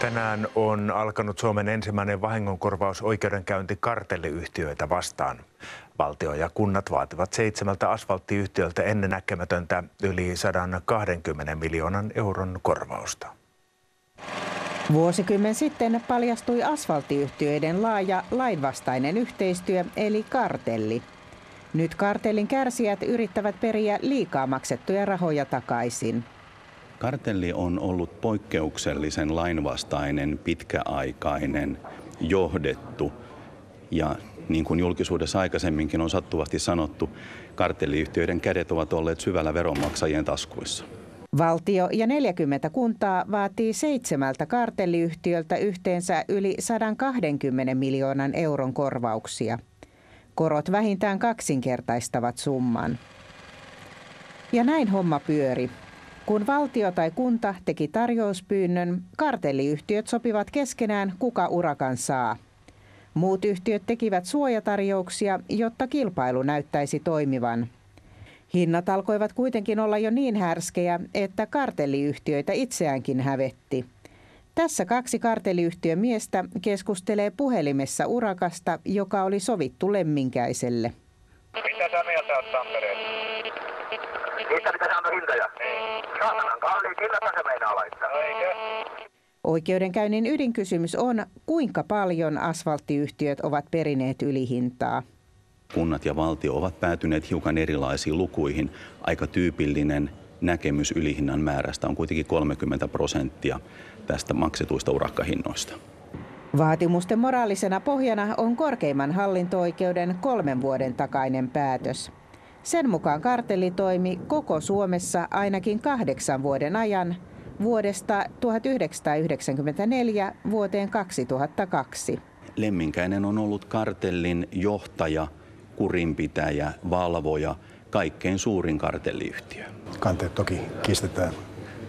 Tänään on alkanut Suomen ensimmäinen vahingonkorvausoikeudenkäynti kartelliyhtiöitä vastaan. Valtio ja kunnat vaativat seitsemältä asfalttiyhtiöltä ennennäkemätöntä yli 120 miljoonan euron korvausta. Vuosikymmen sitten paljastui asfalttiyhtiöiden laaja lainvastainen yhteistyö eli kartelli. Nyt kartellin kärsijät yrittävät periä liikaa maksettuja rahoja takaisin. Kartelli on ollut poikkeuksellisen lainvastainen, pitkäaikainen, johdettu ja niin kuin julkisuudessa aikaisemminkin on sattuvasti sanottu, kartelliyhtiöiden kädet ovat olleet syvällä veronmaksajien taskuissa. Valtio ja 40 kuntaa vaatii seitsemältä kartelliyhtiöltä yhteensä yli 120 miljoonan euron korvauksia. Korot vähintään kaksinkertaistavat summan. Ja näin homma pyöri. Kun valtio tai kunta teki tarjouspyynnön, kartelliyhtiöt sopivat keskenään, kuka urakan saa. Muut yhtiöt tekivät suojatarjouksia, jotta kilpailu näyttäisi toimivan. Hinnat alkoivat kuitenkin olla jo niin härskejä, että kartelliyhtiöitä itseäänkin hävetti. Tässä kaksi karteliyhtiön miestä keskustelee puhelimessa urakasta, joka oli sovittu lemminkäiselle. Mitä sä mieltä oot Oikeudenkäynnin ydinkysymys on, kuinka paljon asfalttiyhtiöt ovat perineet ylihintaa. Kunnat ja valtio ovat päätyneet hiukan erilaisiin lukuihin. Aika tyypillinen näkemys ylihinnan määrästä on kuitenkin 30 prosenttia tästä maksetuista urakkahinnoista. Vaatimusten moraalisena pohjana on korkeimman hallinto-oikeuden kolmen vuoden takainen päätös. Sen mukaan kartelli toimi koko Suomessa ainakin kahdeksan vuoden ajan vuodesta 1994 vuoteen 2002. Lemminkäinen on ollut kartellin johtaja, kurinpitäjä, valvoja, kaikkein suurin kartelliyhtiö. Kanteet toki kistetään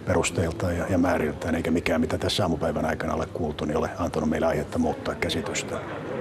perusteelta ja, ja määriltään, eikä mikään mitä tässä aamupäivän aikana ole kuultu, niin ole antanut meille aihetta muuttaa käsitystä.